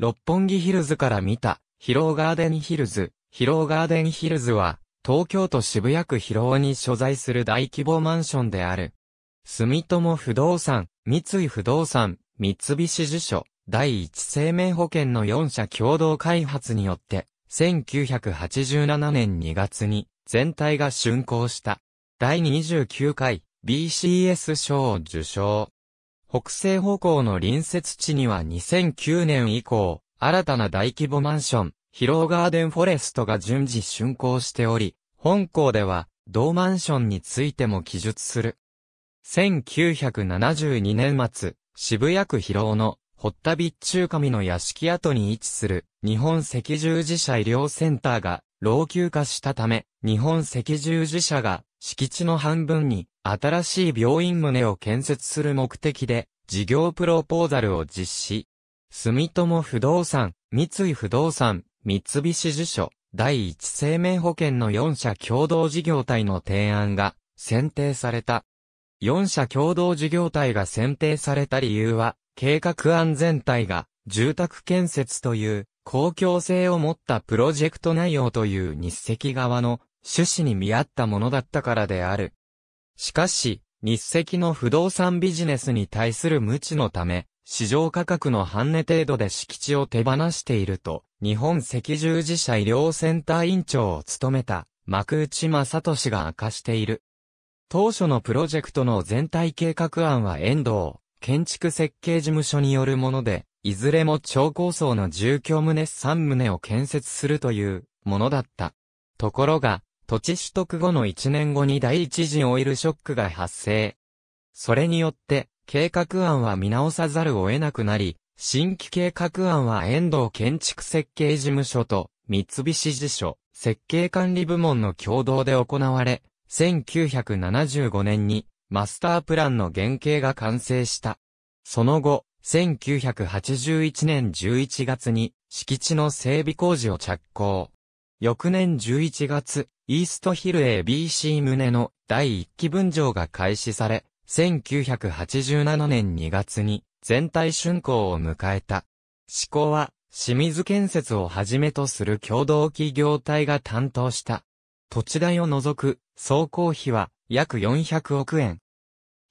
六本木ヒルズから見た、広ガーデンヒルズ。広ガーデンヒルズは、東京都渋谷区広尾に所在する大規模マンションである。住友不動産、三井不動産、三菱地所、第一生命保険の4社共同開発によって、1987年2月に全体が竣工した。第29回 BCS 賞を受賞。北西方向の隣接地には2009年以降、新たな大規模マンション、ヒローガーデンフォレストが順次竣工しており、本校では、同マンションについても記述する。1972年末、渋谷区広尾の、堀田備中神の屋敷跡に位置する、日本赤十字社医療センターが、老朽化したため、日本赤十字社が、敷地の半分に、新しい病院棟を建設する目的で、事業プロポーザルを実施。住友不動産、三井不動産、三菱地所、第一生命保険の4社共同事業体の提案が選定された。4社共同事業体が選定された理由は、計画案全体が住宅建設という公共性を持ったプロジェクト内容という日赤側の趣旨に見合ったものだったからである。しかし、日赤の不動産ビジネスに対する無知のため、市場価格の半値程度で敷地を手放していると、日本赤十字社医療センター院長を務めた、幕内正俊が明かしている。当初のプロジェクトの全体計画案は遠藤、建築設計事務所によるもので、いずれも超高層の住居棟3棟を建設するというものだった。ところが、土地取得後の1年後に第一次オイルショックが発生。それによって、計画案は見直さざるを得なくなり、新規計画案は遠藤建築設計事務所と三菱地所設計管理部門の共同で行われ、1975年にマスタープランの原型が完成した。その後、1981年11月に敷地の整備工事を着工。翌年11月、イーストヒル ABC 胸の第1期分譲が開始され、1987年2月に全体竣工を迎えた。施行は、清水建設をはじめとする共同企業体が担当した。土地代を除く、総工費は約400億円。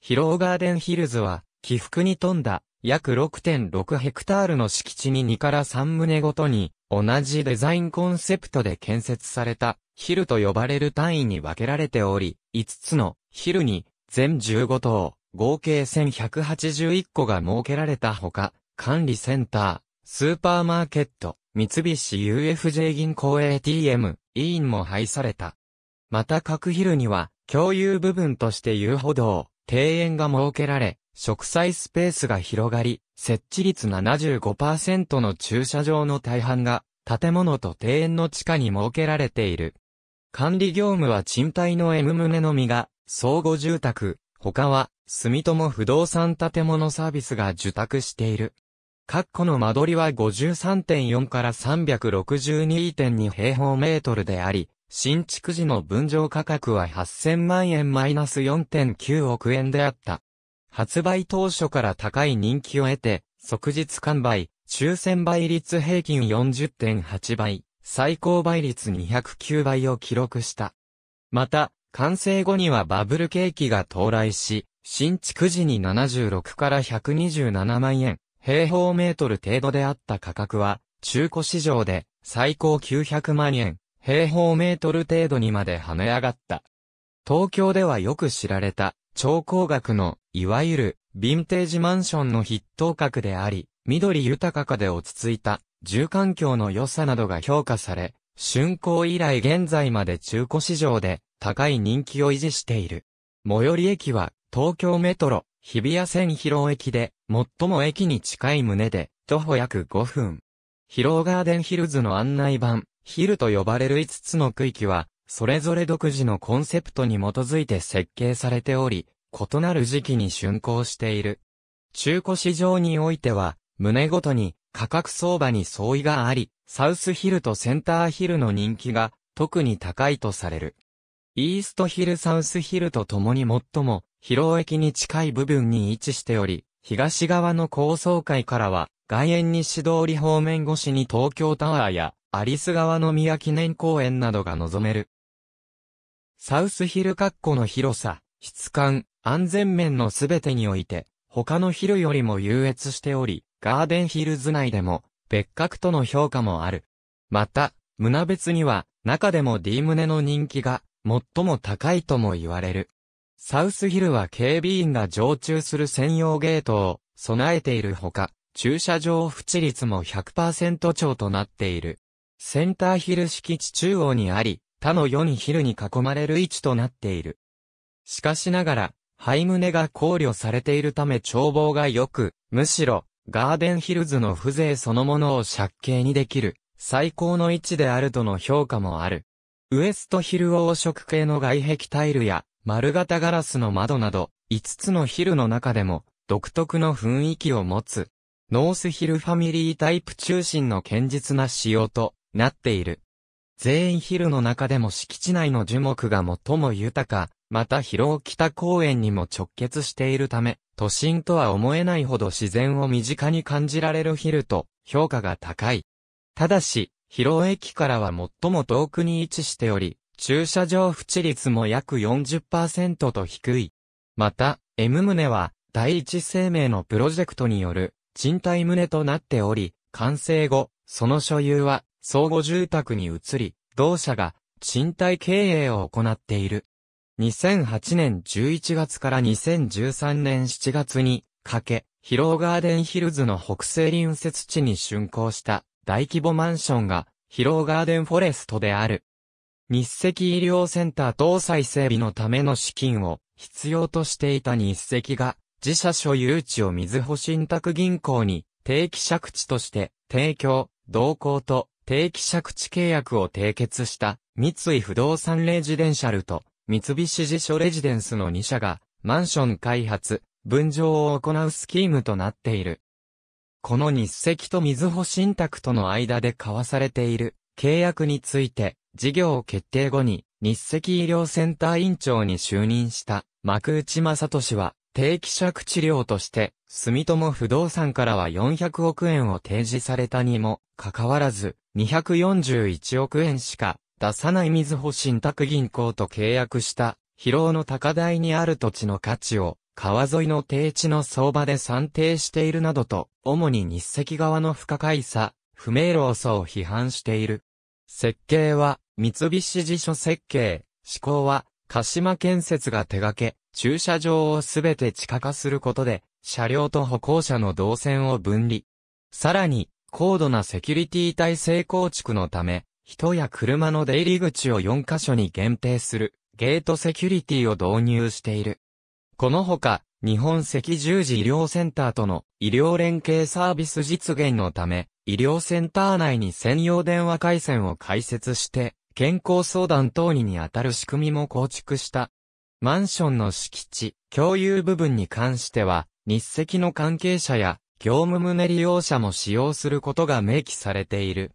ヒローガーデンヒルズは、起伏に富んだ約6.6ヘクタールの敷地に2から3棟ごとに、同じデザインコンセプトで建設されたヒルと呼ばれる単位に分けられており、5つのヒルに全15棟、合計1181個が設けられたほか、管理センター、スーパーマーケット、三菱 UFJ 銀行 ATM、委員も配された。また各ヒルには、共有部分として遊歩道、庭園が設けられ、植栽スペースが広がり、設置率75%の駐車場の大半が、建物と庭園の地下に設けられている。管理業務は賃貸の M 棟のみが、相互住宅、他は、住友不動産建物サービスが受託している。括弧の間取りは53.4から362.2平方メートルであり、新築時の分譲価格は8000万円マイナス4.9億円であった。発売当初から高い人気を得て、即日完売、抽選倍率平均40.8倍。最高倍率209倍を記録した。また、完成後にはバブル景気が到来し、新築時に76から127万円、平方メートル程度であった価格は、中古市場で最高900万円、平方メートル程度にまで跳ね上がった。東京ではよく知られた、超高額の、いわゆる、ヴィンテージマンションの筆頭格であり、緑豊かで落ち着いた、住環境の良さなどが評価され、竣工以来現在まで中古市場で高い人気を維持している。最寄り駅は東京メトロ日比谷線広尾駅で最も駅に近い棟で徒歩約5分。広尾ガーデンヒルズの案内板、ヒルと呼ばれる5つの区域は、それぞれ独自のコンセプトに基づいて設計されており、異なる時期に竣工している。中古市場においては、胸ごとに価格相場に相違があり、サウスヒルとセンターヒルの人気が特に高いとされる。イーストヒルサウスヒルと共に最も広域に近い部分に位置しており、東側の高層階からは外苑西通り方面越しに東京タワーやアリス川の宮記念公園などが望める。サウスヒル括弧の広さ、質感、安全面のすべてにおいて、他のヒルよりも優越しており、ガーデンヒルズ内でも別格との評価もある。また、胸別には中でも D 胸の人気が最も高いとも言われる。サウスヒルは警備員が常駐する専用ゲートを備えているほか、駐車場不地率も100%超となっている。センターヒル敷地中央にあり、他の4ヒルに囲まれる位置となっている。しかしながら、背胸が考慮されているため眺望が良く、むしろ、ガーデンヒルズの風情そのものを借景にできる、最高の位置であるとの評価もある。ウエストヒル黄色系の外壁タイルや、丸型ガラスの窓など、5つのヒルの中でも、独特の雰囲気を持つ。ノースヒルファミリータイプ中心の堅実な仕様となっている。全員ヒルの中でも敷地内の樹木が最も豊か、また広尾北公園にも直結しているため、都心とは思えないほど自然を身近に感じられるヒルと評価が高い。ただし、広尾駅からは最も遠くに位置しており、駐車場不地率も約40%と低い。また、M 棟は第一生命のプロジェクトによる賃貸棟となっており、完成後、その所有は相互住宅に移り、同社が賃貸経営を行っている。2008年11月から2013年7月にかけ、ヒローガーデンヒルズの北西隣接地に竣工した大規模マンションがヒローガーデンフォレストである。日赤医療センター搭載整備のための資金を必要としていた日赤が自社所有地を水保信託銀行に定期借地として提供、同行と定期借地契約を締結した三井不動産レジデンシャルと三菱地所レジデンスの2社が、マンション開発、分譲を行うスキームとなっている。この日赤と水保信託との間で交わされている契約について、事業を決定後に、日赤医療センター委員長に就任した幕内正俊は、定期借地料として、住友不動産からは400億円を提示されたにも、かかわらず、241億円しか出さない水保信託銀行と契約した、広尾の高台にある土地の価値を、川沿いの低地の相場で算定しているなどと、主に日赤側の不可解さ、不明老さを批判している。設計は、三菱地所設計、施工は、鹿島建設が手掛け、駐車場をすべて地下化することで、車両と歩行者の動線を分離。さらに、高度なセキュリティ体制構築のため、人や車の出入り口を4カ所に限定するゲートセキュリティを導入している。このほか、日本赤十字医療センターとの医療連携サービス実現のため、医療センター内に専用電話回線を開設して、健康相談等にに当たる仕組みも構築した。マンションの敷地、共有部分に関しては、日赤の関係者や業務棟利用者も使用することが明記されている。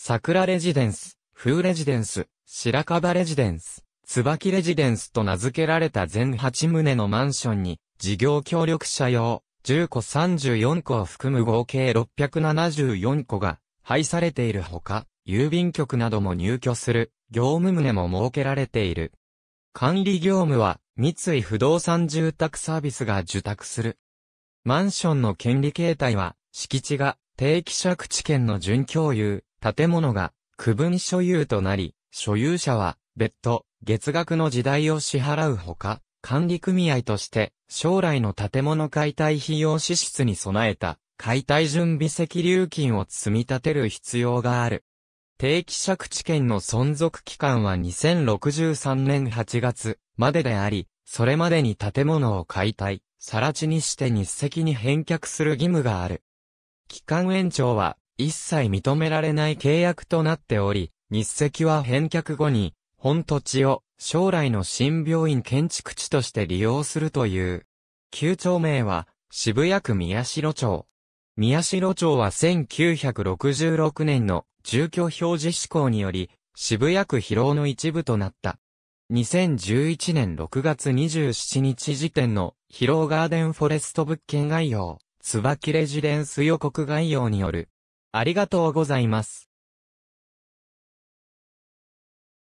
桜レジデンス、風レジデンス、白樺レジデンス、椿レジデンスと名付けられた全8棟のマンションに、事業協力者用、10個34個を含む合計674個が、配されているほか、郵便局なども入居する、業務棟も設けられている。管理業務は、三井不動産住宅サービスが受託する。マンションの権利形態は、敷地が、定期借地権の準共有、建物が区分所有となり、所有者は別途月額の時代を支払うほか、管理組合として将来の建物解体費用支出に備えた解体準備席。流金を積み立てる必要がある。定期借地権の存続期間は2063年8月までであり、それまでに建物を解体、更地にして日赤に返却する義務がある。期間延長は一切認められない契約となっており、日赤は返却後に、本土地を将来の新病院建築地として利用するという。旧町名は渋谷区宮代町。宮代町は1966年の住居表示施行により渋谷区広尾の一部となった。2011年6月27日時点の広尾ガーデンフォレスト物件概要、椿レジデンス予告概要によるありがとうございます。